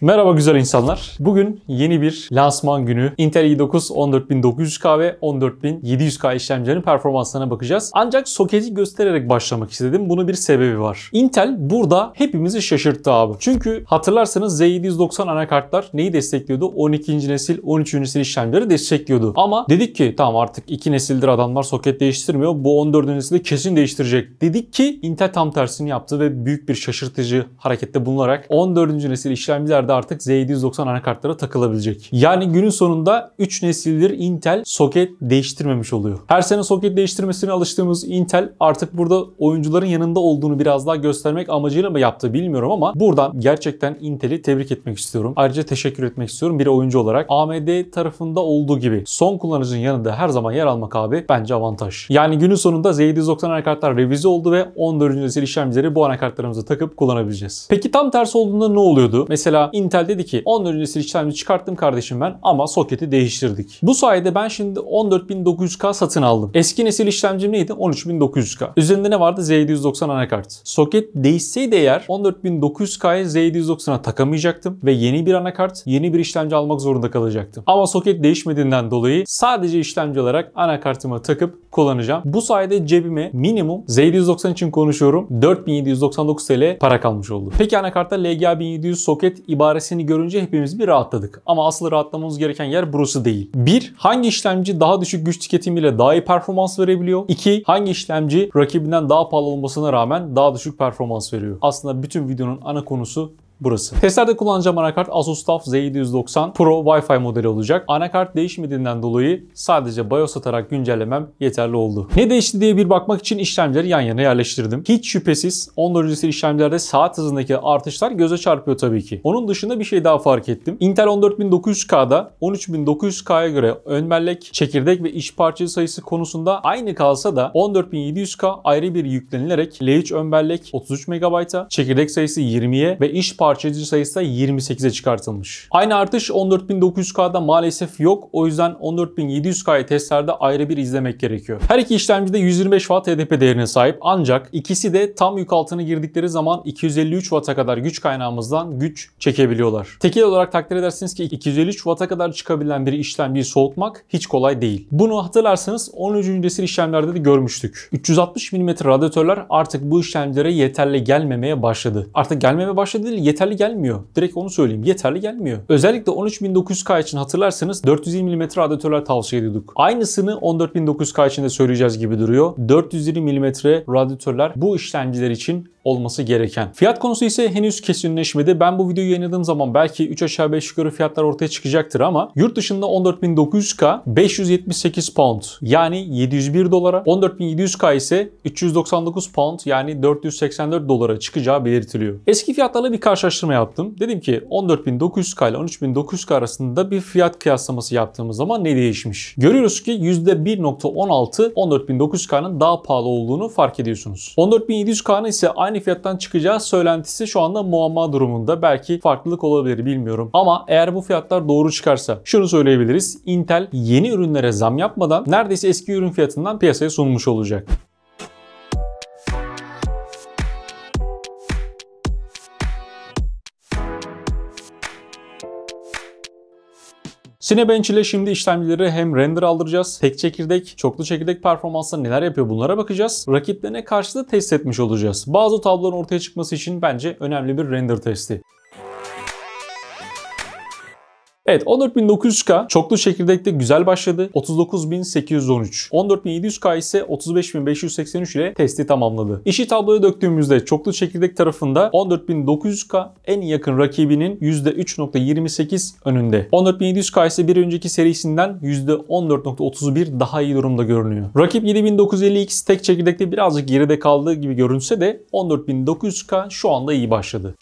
Merhaba güzel insanlar. Bugün yeni bir lansman günü. Intel i9 14900K ve 14700K işlemcilerin performanslarına bakacağız. Ancak soketi göstererek başlamak istedim. Bunun bir sebebi var. Intel burada hepimizi şaşırttı abi. Çünkü hatırlarsanız Z790 anakartlar neyi destekliyordu? 12. nesil, 13. nesil işlemcileri destekliyordu. Ama dedik ki tamam artık 2 nesildir adamlar soket değiştirmiyor. Bu 14. nesilde kesin değiştirecek. Dedik ki Intel tam tersini yaptı ve büyük bir şaşırtıcı harekette bulunarak 14. nesil işlemciler ürünler de artık Z790 anakartlara takılabilecek. Yani günün sonunda 3 nesildir Intel soket değiştirmemiş oluyor. Her sene soket değiştirmesine alıştığımız Intel artık burada oyuncuların yanında olduğunu biraz daha göstermek amacıyla mı yaptı bilmiyorum ama buradan gerçekten Intel'i tebrik etmek istiyorum. Ayrıca teşekkür etmek istiyorum bir oyuncu olarak. AMD tarafında olduğu gibi son kullanıcının yanında her zaman yer almak abi bence avantaj. Yani günün sonunda Z790 anakartlar revize oldu ve 14. nesil işlemcileri bu anakartlarımıza takıp kullanabileceğiz. Peki tam tersi olduğunda ne oluyordu? Mesela Intel dedi ki 14. nesil işlemci çıkarttım kardeşim ben ama soketi değiştirdik. Bu sayede ben şimdi 14900K satın aldım. Eski nesil işlemcim neydi? 13900K. Üzerinde ne vardı? Z790 anakart. Soket değişseydi eğer 14900K'yı Z790'a takamayacaktım ve yeni bir anakart, yeni bir işlemci almak zorunda kalacaktım. Ama soket değişmediğinden dolayı sadece işlemci olarak anakartıma takıp kullanacağım. Bu sayede cebime minimum Z790 için konuşuyorum 4799 TL para kalmış oldu. Peki anakartta LGA 1700 soket ibadet ibaresini görünce hepimiz bir rahatladık. Ama asıl rahatlamamız gereken yer burası değil. 1. Hangi işlemci daha düşük güç tüketimiyle daha iyi performans verebiliyor? 2. Hangi işlemci rakibinden daha pahalı olmasına rağmen daha düşük performans veriyor? Aslında bütün videonun ana konusu burası. Testlerde kullanacağım anakart Asus TUF Z790 Pro Wi-Fi modeli olacak. Anakart değişmediğinden dolayı sadece BIOS atarak güncellemem yeterli oldu. Ne değişti diye bir bakmak için işlemleri yan yana yerleştirdim. Hiç şüphesiz 14. seri işlemlerde saat hızındaki artışlar göze çarpıyor tabii ki. Onun dışında bir şey daha fark ettim. Intel 14900K'da 13900K'ya göre ön bellek, çekirdek ve iş parçası sayısı konusunda aynı kalsa da 14700K ayrı bir yüklenilerek L3 ön bellek 33 MB'a, çekirdek sayısı 20'ye ve iş parçası parçacı sayısı 28'e çıkartılmış. Aynı artış 14900K'da maalesef yok. O yüzden 14700K'yı testlerde ayrı bir izlemek gerekiyor. Her iki işlemci de 125 Watt HDP değerine sahip ancak ikisi de tam yük altına girdikleri zaman 253 Watt'a kadar güç kaynağımızdan güç çekebiliyorlar. Tekil olarak takdir edersiniz ki 253 Watt'a kadar çıkabilen bir işlemciyi soğutmak hiç kolay değil. Bunu hatırlarsanız 13. nesil işlemlerde de görmüştük. 360 mm radyatörler artık bu işlemcilere yeterli gelmemeye başladı. Artık gelmemeye başladı değil, yeterli gelmiyor. Direkt onu söyleyeyim. Yeterli gelmiyor. Özellikle 13900K için hatırlarsanız 420 mm radyatörler tavsiye ediyorduk. Aynısını 14900K için de söyleyeceğiz gibi duruyor. 420 mm radyatörler bu işlemciler için olması gereken. Fiyat konusu ise henüz kesinleşmedi. Ben bu videoyu yayınladığım zaman belki 3 aşağı 5 yukarı fiyatlar ortaya çıkacaktır ama yurt dışında 14.900K 578 pound yani 701 dolara 14.700K ise 399 pound yani 484 dolara çıkacağı belirtiliyor. Eski fiyatlarla bir karşılaştırma yaptım. Dedim ki 14.900K ile 13.900K arasında bir fiyat kıyaslaması yaptığımız zaman ne değişmiş? Görüyoruz ki %1.16 14.900K'nın daha pahalı olduğunu fark ediyorsunuz. 14.700K'nın ise aynı aynı hani fiyattan çıkacağı söylentisi şu anda muamma durumunda. Belki farklılık olabilir bilmiyorum. Ama eğer bu fiyatlar doğru çıkarsa şunu söyleyebiliriz. Intel yeni ürünlere zam yapmadan neredeyse eski ürün fiyatından piyasaya sunmuş olacak. Cinebench ile şimdi işlemcileri hem render aldıracağız, tek çekirdek, çoklu çekirdek performansla neler yapıyor bunlara bakacağız. Rakiplerine karşı da test etmiş olacağız. Bazı tabloların ortaya çıkması için bence önemli bir render testi. Evet 14.900K çoklu çekirdekte güzel başladı. 39.813. 14.700K ise 35.583 ile testi tamamladı. İşi tabloya döktüğümüzde çoklu çekirdek tarafında 14.900K en yakın rakibinin %3.28 önünde. 14.700K ise bir önceki serisinden %14.31 daha iyi durumda görünüyor. Rakip 7950X tek çekirdekte birazcık geride kaldığı gibi görünse de 14.900K şu anda iyi başladı.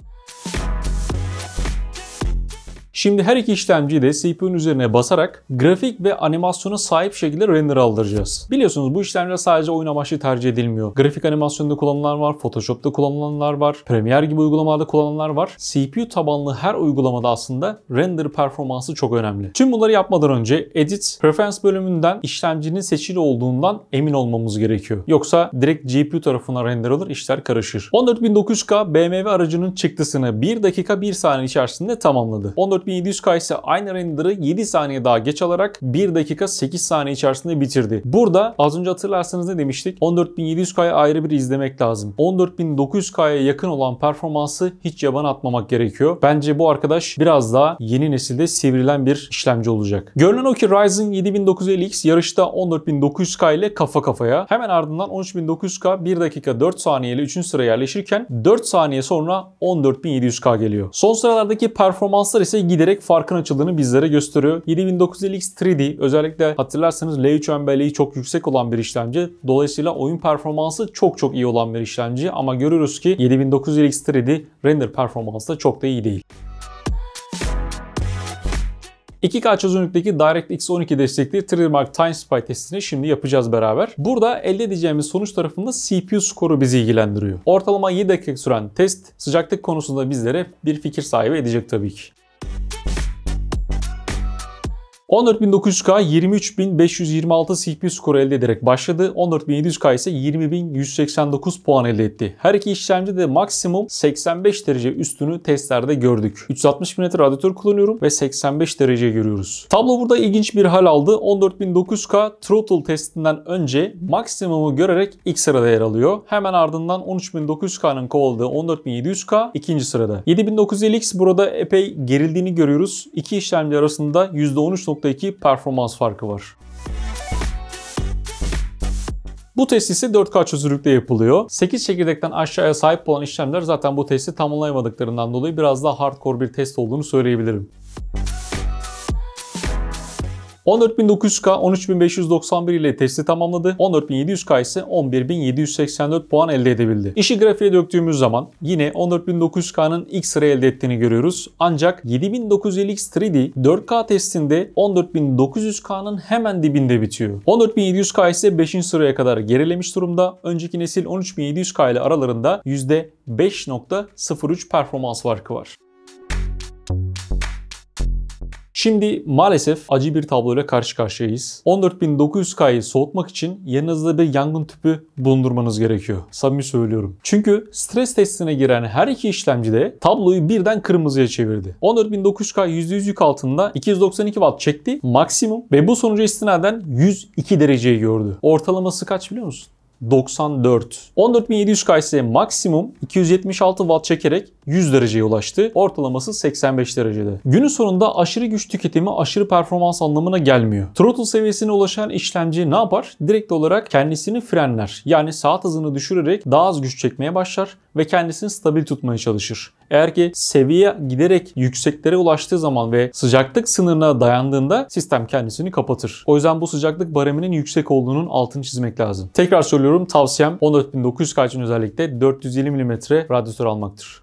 Şimdi her iki işlemciyi de CPU'nun üzerine basarak grafik ve animasyona sahip şekilde render aldıracağız. Biliyorsunuz bu işlemler sadece oyun amaçlı tercih edilmiyor. Grafik animasyonunda kullanılanlar var, Photoshop'ta kullanılanlar var, Premiere gibi uygulamalarda kullanılanlar var. CPU tabanlı her uygulamada aslında render performansı çok önemli. Tüm bunları yapmadan önce Edit Preference bölümünden işlemcinin seçili olduğundan emin olmamız gerekiyor. Yoksa direkt GPU tarafına render olur, işler karışır. 14900K BMW aracının çıktısını 1 dakika 1 saniye içerisinde tamamladı. 14 4700K ise aynı render'ı 7 saniye daha geç alarak 1 dakika 8 saniye içerisinde bitirdi. Burada az önce hatırlarsanız ne demiştik? 14700K'ya ayrı bir izlemek lazım. 14900K'ya yakın olan performansı hiç yaban atmamak gerekiyor. Bence bu arkadaş biraz daha yeni nesilde sivrilen bir işlemci olacak. Görünen o ki Ryzen 7950X yarışta 14900K ile kafa kafaya. Hemen ardından 13900K 1 dakika 4 saniye ile 3. sıraya yerleşirken 4 saniye sonra 14700K geliyor. Son sıralardaki performanslar ise gider giderek farkın açıldığını bizlere gösteriyor. 7950X 3D özellikle hatırlarsanız L3 ömbeleği çok yüksek olan bir işlemci. Dolayısıyla oyun performansı çok çok iyi olan bir işlemci ama görüyoruz ki 7900X 3D render performansı da çok da iyi değil. 2K çözünürlükteki DirectX 12 destekli Trademark Spy testini şimdi yapacağız beraber. Burada elde edeceğimiz sonuç tarafında CPU skoru bizi ilgilendiriyor. Ortalama 7 dakika süren test sıcaklık konusunda bizlere bir fikir sahibi edecek tabii ki. 14.900K 23.526 CPU skoru elde ederek başladı. 14.700K ise 20.189 puan elde etti. Her iki işlemci de maksimum 85 derece üstünü testlerde gördük. 360 mm radyatör kullanıyorum ve 85 derece görüyoruz. Tablo burada ilginç bir hal aldı. 14.900K throttle testinden önce maksimumu görerek ilk sırada yer alıyor. Hemen ardından 13.900K'nın kovaladığı 14.700K ikinci sırada. 7950X burada epey gerildiğini görüyoruz. İki işlemci arasında %13.9 %3.2 performans farkı var. Bu test ise 4K çözünürlükte yapılıyor. 8 çekirdekten aşağıya sahip olan işlemler zaten bu testi tamamlayamadıklarından dolayı biraz daha hardcore bir test olduğunu söyleyebilirim. 14.900K 13.591 ile testi tamamladı. 14.700K ise 11.784 puan elde edebildi. İşi grafiğe döktüğümüz zaman yine 14.900K'nın ilk sıra elde ettiğini görüyoruz. Ancak 7950X 3D 4K testinde 14.900K'nın hemen dibinde bitiyor. 14.700K ise 5. sıraya kadar gerilemiş durumda. Önceki nesil 13.700K ile aralarında %5.03 performans farkı var. Şimdi maalesef acı bir tabloyla karşı karşıyayız. 14.900K'yı soğutmak için yanınızda bir yangın tüpü bulundurmanız gerekiyor. Samimi söylüyorum. Çünkü stres testine giren her iki işlemci de tabloyu birden kırmızıya çevirdi. 14.900K %100 yük altında 292 Watt çekti maksimum ve bu sonucu istinaden 102 dereceyi gördü. Ortalaması kaç biliyor musun? 94. 14700 kS'ye maksimum 276 watt çekerek 100 dereceye ulaştı. Ortalaması 85 derecede. Günün sonunda aşırı güç tüketimi aşırı performans anlamına gelmiyor. Throttle seviyesine ulaşan işlemci ne yapar? Direkt olarak kendisini frenler. Yani saat hızını düşürerek daha az güç çekmeye başlar ve kendisini stabil tutmaya çalışır. Eğer ki seviye giderek yükseklere ulaştığı zaman ve sıcaklık sınırına dayandığında sistem kendisini kapatır. O yüzden bu sıcaklık bareminin yüksek olduğunun altını çizmek lazım. Tekrar söylüyorum tavsiyem 14900 K özellikle 450 mm radyatör almaktır.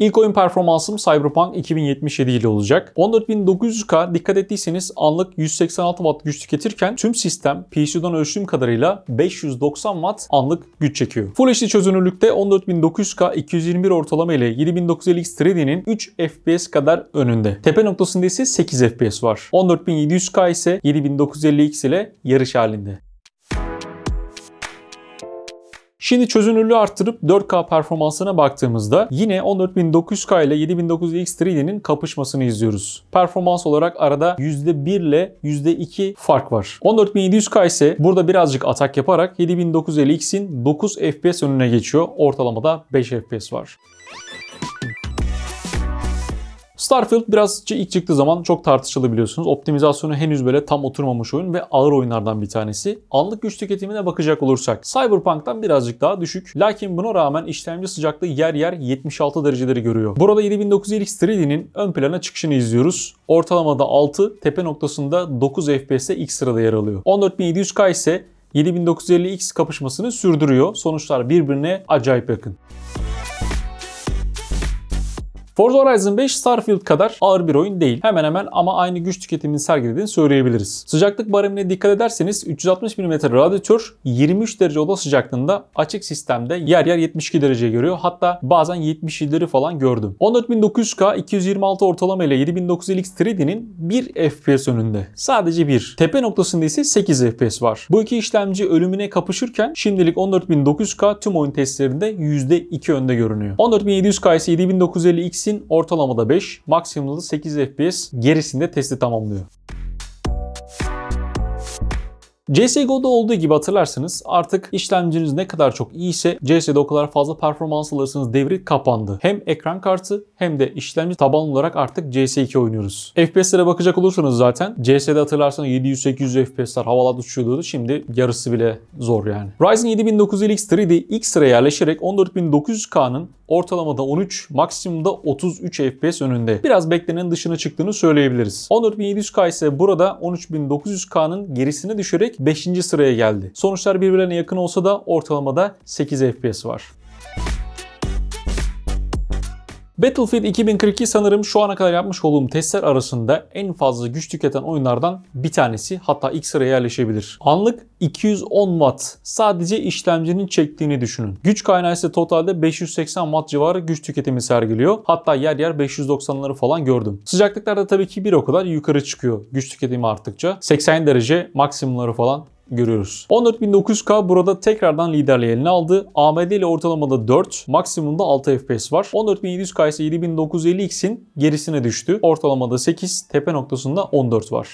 İlk oyun performansım Cyberpunk 2077 ile olacak. 14900K dikkat ettiyseniz anlık 186 watt güç tüketirken tüm sistem PC'den ölçtüğüm kadarıyla 590 watt anlık güç çekiyor. Full HD çözünürlükte 14900K 221 ortalama ile 7950X 3D'nin 3 FPS kadar önünde. Tepe noktasında ise 8 FPS var. 14700K ise 7950X ile yarış halinde. Şimdi çözünürlüğü arttırıp 4K performansına baktığımızda yine 14900K ile 7900X 3 dnin kapışmasını izliyoruz. Performans olarak arada %1 ile %2 fark var. 14700K ise burada birazcık atak yaparak 7950X'in 9 FPS önüne geçiyor. Ortalamada 5 FPS var. Starfield biraz ilk çıktığı zaman çok tartışılı biliyorsunuz. Optimizasyonu henüz böyle tam oturmamış oyun ve ağır oyunlardan bir tanesi. Anlık güç tüketimine bakacak olursak Cyberpunk'tan birazcık daha düşük. Lakin buna rağmen işlemci sıcaklığı yer yer 76 dereceleri görüyor. Burada 7900X 3D'nin ön plana çıkışını izliyoruz. Ortalamada 6, tepe noktasında 9 FPS'te ilk sırada yer alıyor. 14700K ise 7950X kapışmasını sürdürüyor. Sonuçlar birbirine acayip yakın. Forza Horizon 5 Starfield kadar ağır bir oyun değil. Hemen hemen ama aynı güç tüketimini sergilediğini söyleyebiliriz. Sıcaklık baramine dikkat ederseniz 360 mm radyatör 23 derece oda sıcaklığında açık sistemde yer yer 72 derece görüyor. Hatta bazen 77'leri falan gördüm. 14900K 226 ortalama ile 7900X 3D'nin 1 FPS önünde. Sadece 1. Tepe noktasında ise 8 FPS var. Bu iki işlemci ölümüne kapışırken şimdilik 14900K tüm oyun testlerinde %2 önde görünüyor. 14700K ise 7950X'i X'in ortalamada 5, maksimumda 8 FPS gerisinde testi tamamlıyor. CSGO'da olduğu gibi hatırlarsınız artık işlemciniz ne kadar çok iyiyse CS'de o kadar fazla performans alırsınız devri kapandı. Hem ekran kartı hem de işlemci tabanlı olarak artık CS2 oynuyoruz. FPS'lere bakacak olursanız zaten CS'de hatırlarsanız 700-800 FPS'ler havalarda uçuyordu. Şimdi yarısı bile zor yani. Ryzen 7900 X 3D ilk sıraya yerleşerek 14900K'nın ortalamada 13, maksimumda 33 FPS önünde. Biraz beklenenin dışına çıktığını söyleyebiliriz. 14700K ise burada 13900K'nın gerisine düşerek 5. sıraya geldi. Sonuçlar birbirlerine yakın olsa da ortalamada 8 FPS var. Battlefield 2042 sanırım şu ana kadar yapmış olduğum testler arasında en fazla güç tüketen oyunlardan bir tanesi hatta ilk sıraya yerleşebilir. Anlık 210 watt sadece işlemcinin çektiğini düşünün. Güç kaynağı ise totalde 580 watt civarı güç tüketimi sergiliyor. Hatta yer yer 590'ları falan gördüm. Sıcaklıklar da tabii ki bir o kadar yukarı çıkıyor güç tüketimi arttıkça. 80 derece maksimumları falan görüyoruz. 14900K burada tekrardan liderliği eline aldı. AMD ile ortalamada 4, maksimumda 6 FPS var. 14700K ise 7950X'in gerisine düştü. Ortalamada 8, tepe noktasında 14 var.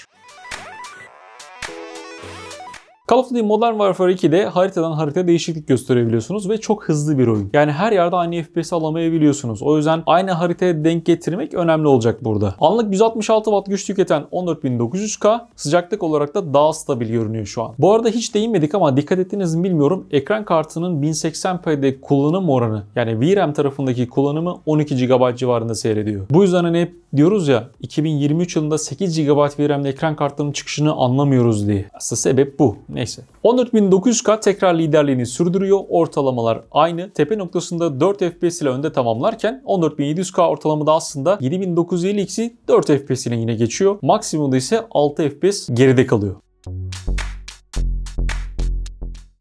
Call of Duty Modern Warfare 2'de haritadan harita değişiklik gösterebiliyorsunuz ve çok hızlı bir oyun. Yani her yerde aynı FPS alamayabiliyorsunuz. O yüzden aynı haritaya denk getirmek önemli olacak burada. Anlık 166 watt güç tüketen 14900K sıcaklık olarak da daha stabil görünüyor şu an. Bu arada hiç değinmedik ama dikkat ettiniz mi bilmiyorum. Ekran kartının 1080p'de kullanım oranı yani VRAM tarafındaki kullanımı 12 GB civarında seyrediyor. Bu yüzden hani hep diyoruz ya 2023 yılında 8 GB VRAM'de ekran kartının çıkışını anlamıyoruz diye. Aslında sebep bu. Neyse. 14.900K tekrar liderliğini sürdürüyor. Ortalamalar aynı. Tepe noktasında 4 FPS ile önde tamamlarken 14.700K ortalama da aslında 7950X'i 4 FPS ile yine geçiyor. Maksimumda ise 6 FPS geride kalıyor.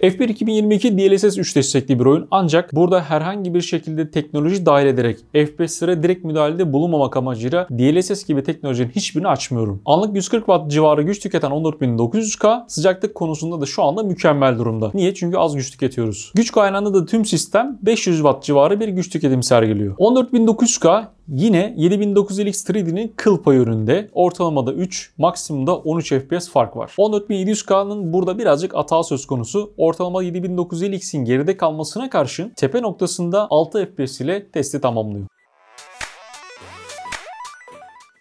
F1 2022 DLSS 3 destekli bir oyun ancak burada herhangi bir şekilde teknoloji dahil ederek F5'lere direkt müdahalede bulunmamak amacıyla DLSS gibi teknolojinin hiçbirini açmıyorum. Anlık 140 Watt civarı güç tüketen 14900K sıcaklık konusunda da şu anda mükemmel durumda. Niye? Çünkü az güç tüketiyoruz. Güç kaynağında da tüm sistem 500 Watt civarı bir güç tüketim sergiliyor. 14900K Yine 7900X 3D'nin kıl payı üründe ortalamada 3, maksimumda 13 FPS fark var. 14700K'nın burada birazcık hata söz konusu. Ortalama 7900X'in geride kalmasına karşın tepe noktasında 6 FPS ile testi tamamlıyor.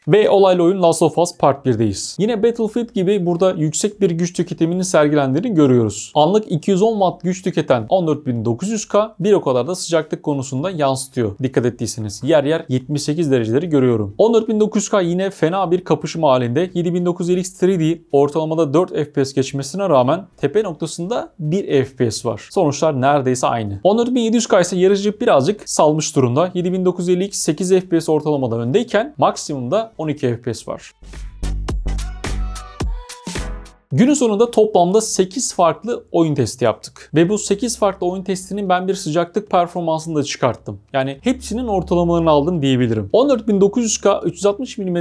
Ve olaylı oyun Last of Us Part 1'deyiz. Yine Battlefield gibi burada yüksek bir güç tüketimini sergilendiğini görüyoruz. Anlık 210 watt güç tüketen 14900K bir o kadar da sıcaklık konusunda yansıtıyor. Dikkat ettiyseniz yer yer 78 dereceleri görüyorum. 14900K yine fena bir kapışma halinde. 7900X 3D ortalamada 4 FPS geçmesine rağmen tepe noktasında 1 FPS var. Sonuçlar neredeyse aynı. 14700K ise yarışı birazcık salmış durumda. 7950X 8 FPS ortalamada öndeyken maksimumda 12 FPS var. Günün sonunda toplamda 8 farklı oyun testi yaptık. Ve bu 8 farklı oyun testinin ben bir sıcaklık performansını da çıkarttım. Yani hepsinin ortalamalarını aldım diyebilirim. 14900K 360 mm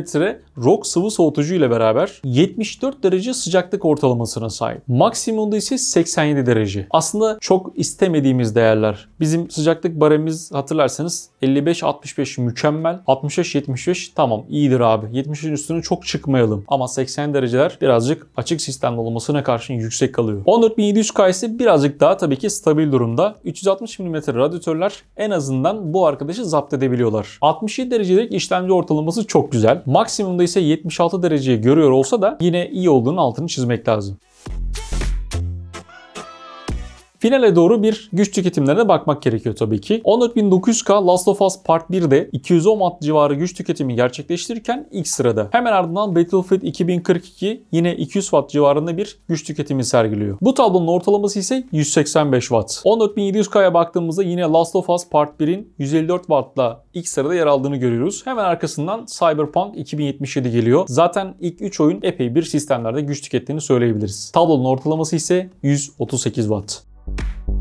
ROG sıvı soğutucu ile beraber 74 derece sıcaklık ortalamasına sahip. Maksimumda ise 87 derece. Aslında çok istemediğimiz değerler. Bizim sıcaklık baremiz hatırlarsanız 55-65 mükemmel. 65-75 tamam iyidir abi. 70'in üstüne çok çıkmayalım. Ama 80 dereceler birazcık açık sistem sistemli olmasına karşın yüksek kalıyor. 14700K ise birazcık daha tabii ki stabil durumda. 360 mm radyatörler en azından bu arkadaşı zapt edebiliyorlar. 67 derecelik işlemci ortalaması çok güzel. Maksimumda ise 76 dereceyi görüyor olsa da yine iyi olduğunun altını çizmek lazım. Finale doğru bir güç tüketimlerine bakmak gerekiyor tabii ki. 14900K Last of Us Part 1'de 210 watt civarı güç tüketimi gerçekleştirirken ilk sırada. Hemen ardından Battlefield 2042 yine 200 watt civarında bir güç tüketimi sergiliyor. Bu tablonun ortalaması ise 185 watt. 14700K'ya baktığımızda yine Last of Us Part 1'in 154 wattla ilk sırada yer aldığını görüyoruz. Hemen arkasından Cyberpunk 2077 geliyor. Zaten ilk 3 oyun epey bir sistemlerde güç tükettiğini söyleyebiliriz. Tablonun ortalaması ise 138 watt. you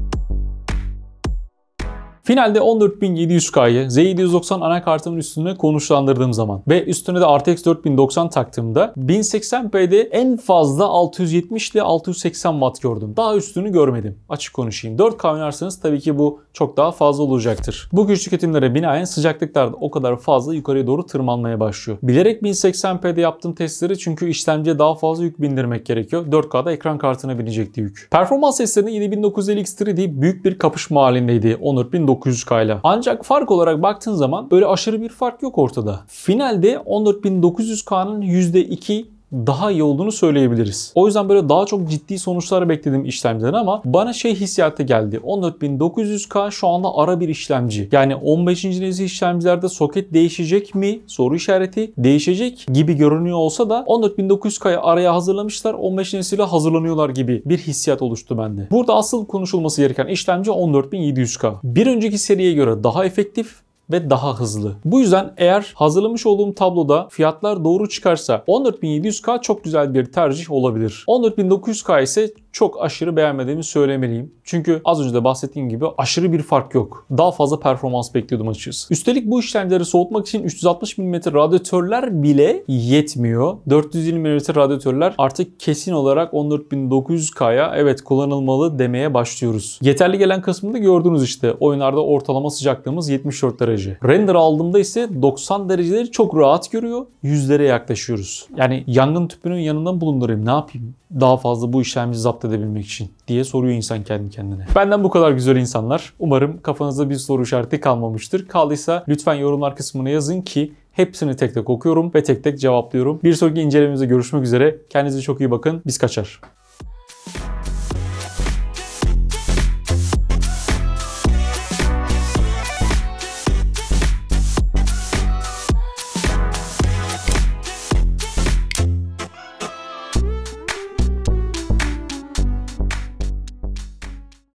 Finalde 14700K'yı Z790 anakartımın üstüne konuşlandırdığım zaman ve üstüne de RTX 4090 taktığımda 1080p'de en fazla 670 ile 680 watt gördüm. Daha üstünü görmedim. Açık konuşayım. 4K oynarsanız tabii ki bu çok daha fazla olacaktır. Bu güç tüketimlere binaen sıcaklıklar da o kadar fazla yukarıya doğru tırmanmaya başlıyor. Bilerek 1080p'de yaptığım testleri çünkü işlemciye daha fazla yük bindirmek gerekiyor. 4K'da ekran kartına binecekti yük. Performans testlerinde 7950X3D büyük bir kapışma halindeydi. 14900 14900K'yla. Ancak fark olarak baktığın zaman böyle aşırı bir fark yok ortada. Finalde 14900K'nın %2 daha iyi olduğunu söyleyebiliriz. O yüzden böyle daha çok ciddi sonuçlar bekledim işlemciden ama bana şey hissiyatı geldi. 14900K şu anda ara bir işlemci. Yani 15. nesil işlemcilerde soket değişecek mi? Soru işareti değişecek gibi görünüyor olsa da 14900K'yı araya hazırlamışlar. 15. nesile hazırlanıyorlar gibi bir hissiyat oluştu bende. Burada asıl konuşulması gereken işlemci 14700K. Bir önceki seriye göre daha efektif ve daha hızlı. Bu yüzden eğer hazırlamış olduğum tabloda fiyatlar doğru çıkarsa 14700K çok güzel bir tercih olabilir. 14900K ise çok aşırı beğenmediğimi söylemeliyim. Çünkü az önce de bahsettiğim gibi aşırı bir fark yok. Daha fazla performans bekliyordum açıkçası. Üstelik bu işlemleri soğutmak için 360 mm radyatörler bile yetmiyor. 420 mm radyatörler artık kesin olarak 14900K'ya evet kullanılmalı demeye başlıyoruz. Yeterli gelen kısmını gördünüz işte. Oyunlarda ortalama sıcaklığımız 74 derece derece. Render aldığımda ise 90 dereceleri çok rahat görüyor. Yüzlere yaklaşıyoruz. Yani yangın tüpünün yanından bulundurayım. Ne yapayım? Daha fazla bu işlemci zapt edebilmek için diye soruyor insan kendi kendine. Benden bu kadar güzel insanlar. Umarım kafanızda bir soru işareti kalmamıştır. Kaldıysa lütfen yorumlar kısmına yazın ki Hepsini tek tek okuyorum ve tek tek cevaplıyorum. Bir sonraki incelememizde görüşmek üzere. Kendinize çok iyi bakın. Biz kaçar.